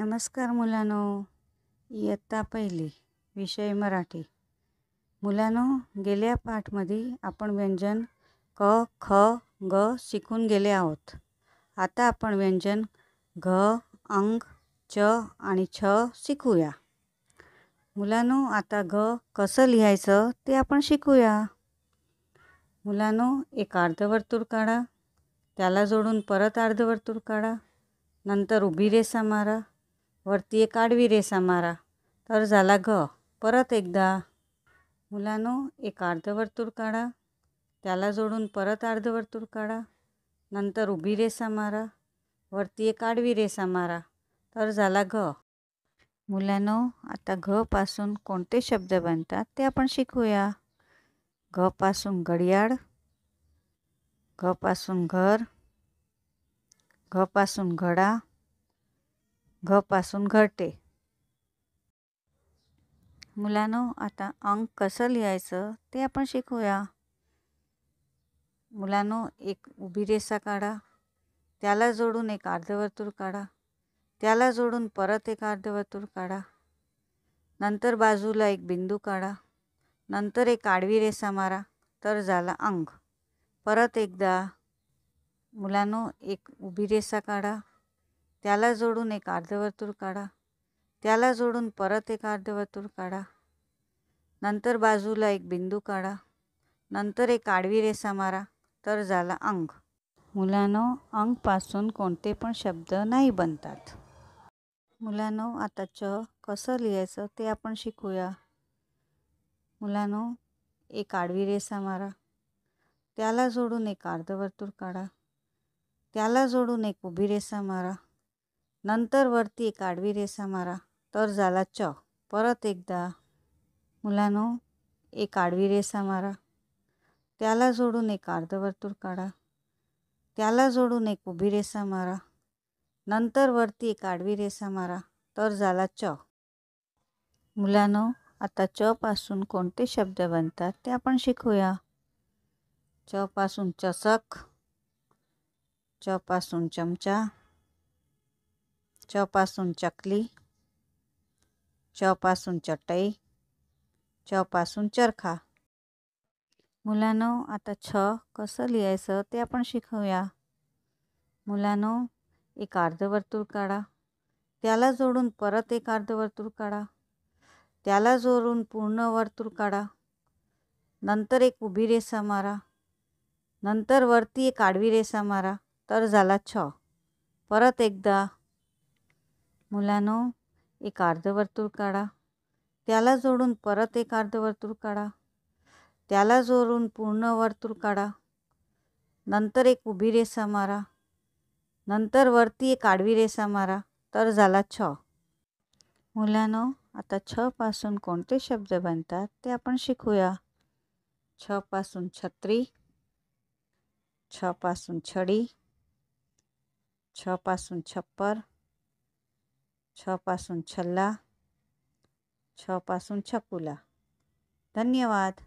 नमस्कार मुलानो इयत्ता पहिली विषय मराठी मुलानो गेल्या पाठमध्ये आपण व्यंजन क ख ग शिकून गेले आहोत आता आपण व्यंजन घ अंग च आणि छ शिकूया मुलानो आता घ कसं लिहायचं ते आपण शिकूया मुलानो एक अर्धवर्तुळ काढा त्याला जोडून परत अर्धवर्तुळ काढा नंतर उभी रेषा मारा वरती एक आडवी रेसा मारा तर झाला घ परत एकदा मुलांनो एक अर्धवर्तुळ काढा त्याला जोडून परत अर्धवर्तुळ काढा नंतर उभी रेसा मारा वरती एक आडवी रेसा मारा तर झाला घ मुलांनो आता घ पासून कोणते शब्द बनतात ते आपण शिकूया घ पासून घडियाळ घ पासून घर घ पासून घडा घ पासून घरटे मुलांनो आता अंक कसं लिहायचं ते आपण शिकूया मुलांनो एक उभी रेषा काढा त्याला जोडून एक अर्धवर्तुळ काढा त्याला जोडून परत एक अर्धवर्तुळ काढा नंतर बाजूला एक बिंदू काढा नंतर एक आडवी रेषा मारा तर झाला अंक परत एकदा मुलांनो एक उभी रेषा काढा त्याला जोडून एक अर्धवर्तुळ काढा त्याला जोडून परत एक अर्धवर्तुळ काढा नंतर बाजूला एक बिंदू काढा नंतर एक आडवी रेसा मारा तर झाला अंग मुलांनो अंगपासून कोणते पण शब्द नाही बनतात मुलांनो आता च कसं लिहायचं ते आपण शिकूया मुलांनो एक आडवी रेसा मारा त्याला जोडून एक अर्धवर्तुळ काढा त्याला जोडून एक उभी रेसा मारा नंतर वरती एक आडवी रेसा मारा तर झाला च परत एकदा मुलांनो एक आडवी रेसा मारा त्याला जोडून एक अर्धवर्तुळ काढा त्याला जोडून एक उभी रेसा मारा नंतर वरती एक आडवी रेसा मारा तर झाला च मुलांनो आता च पासून कोणते शब्द बनतात ते आपण शिकूया च पासून चषक च पासून चमचा चपासून चकली चपासून चटई चपासून चरखा मुलांनो आता छ कसं लिहायचं ते आपण शिकवूया मुलांनो एक अर्धवर्तुळ काढा त्याला जोडून परत एक अर्धवर्तुळ काढा त्याला जोडून पूर्ण वर्तुळ काढा नंतर एक उभी रेसा मारा नंतर वरती एक आडवी रेषा मारा तर झाला छ परत एकदा मुलांनो एक अर्धवर्तुळ काढा त्याला जोडून परत एक अर्धवर्तुळ काढा त्याला जोडून पूर्ण वर्तुळ काढा नंतर एक उभी रेषा मारा नंतर वरती एक आडवी रेषा मारा तर झाला छ मुलांनो आता छ पासून कोणते शब्द बनतात ते आपण शिकूया छ पासून छत्री छ पासून छडी छ पासून छप्पर छपासून छल्ला छपासून छकुला धन्यवाद